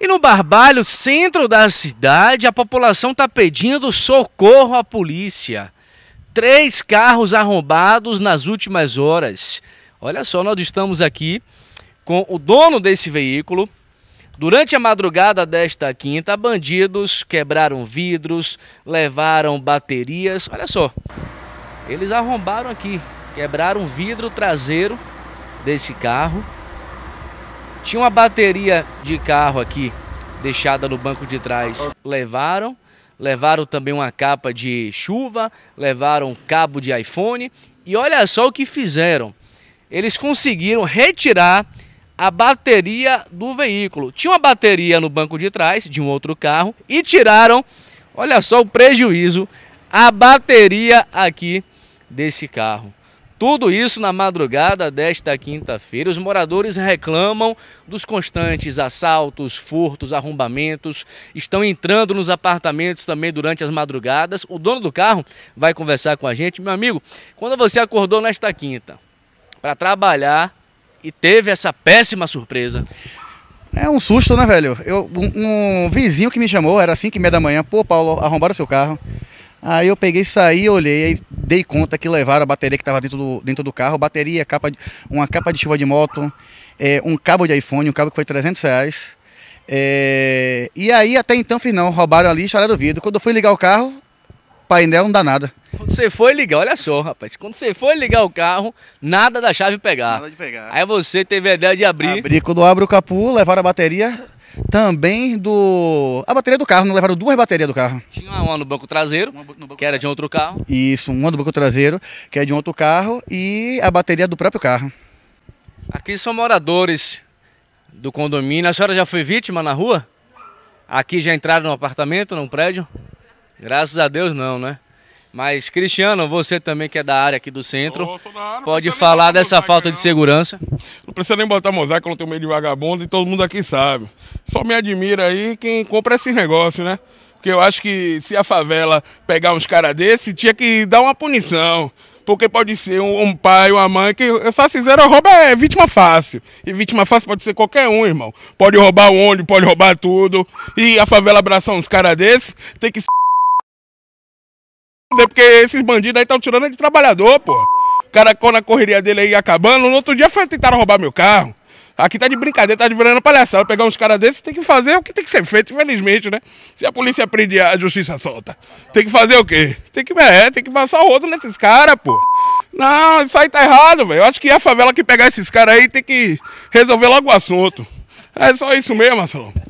E no Barbalho, centro da cidade, a população está pedindo socorro à polícia. Três carros arrombados nas últimas horas. Olha só, nós estamos aqui com o dono desse veículo. Durante a madrugada desta quinta, bandidos quebraram vidros, levaram baterias. Olha só, eles arrombaram aqui, quebraram o vidro traseiro desse carro tinha uma bateria de carro aqui, deixada no banco de trás. Levaram, levaram também uma capa de chuva, levaram cabo de iPhone. E olha só o que fizeram. Eles conseguiram retirar a bateria do veículo. Tinha uma bateria no banco de trás de um outro carro e tiraram, olha só o prejuízo, a bateria aqui desse carro. Tudo isso na madrugada desta quinta-feira. Os moradores reclamam dos constantes assaltos, furtos, arrombamentos. Estão entrando nos apartamentos também durante as madrugadas. O dono do carro vai conversar com a gente. Meu amigo, quando você acordou nesta quinta para trabalhar e teve essa péssima surpresa? É um susto, né, velho? Eu, um, um vizinho que me chamou, era 5 e meia da manhã, pô, Paulo, arrombaram o seu carro. Aí eu peguei, saí, olhei, aí dei conta que levaram a bateria que estava dentro do, dentro do carro, bateria, capa, uma capa de chuva de moto, é, um cabo de iPhone, um cabo que foi 300 reais. É, e aí até então fiz não, roubaram ali, choraram do vidro. Quando eu fui ligar o carro, painel não dá nada. Quando você foi ligar, olha só, rapaz. Quando você foi ligar o carro, nada da chave pegar. Nada de pegar. Aí você teve a ideia de abrir. Abrir, quando abre o capu, levaram a bateria, também do. A bateria do carro, não né? levaram duas baterias do carro. Tinha uma no banco traseiro, no banco... que era de outro carro. Isso, uma do banco traseiro, que é de um outro carro, e a bateria do próprio carro. Aqui são moradores do condomínio. A senhora já foi vítima na rua? Aqui já entraram no apartamento, num prédio? Graças a Deus não, né? Mas, Cristiano, você também que é da área aqui do centro, área, pode falar dessa mosaico, falta não. de segurança. Não precisa nem botar mosaico, não tem meio de vagabundo e todo mundo aqui sabe. Só me admira aí quem compra esses negócios, né? Porque eu acho que se a favela pegar uns caras desse, tinha que dar uma punição. Porque pode ser um, um, pai, uma mãe, que só fizeram assim, rouba é vítima fácil. E vítima fácil pode ser qualquer um, irmão. Pode roubar o ônibus, pode roubar tudo. E a favela abraçar uns caras desse, tem que ser né? porque esses bandidos aí estão tirando de trabalhador, pô. O cara com a correria dele aí acabando, no outro dia foi, tentar roubar meu carro. Aqui tá de brincadeira, tá de virando palhaçada. Pegar uns caras desses tem que fazer o que tem que ser feito, infelizmente, né? Se a polícia prende, a justiça solta. Tem que fazer o quê? Tem que, é, tem que passar o outro nesses caras, pô. Não, isso aí tá errado, velho. Eu acho que a favela que pegar esses caras aí tem que resolver logo o assunto. É só isso mesmo, Marcelo.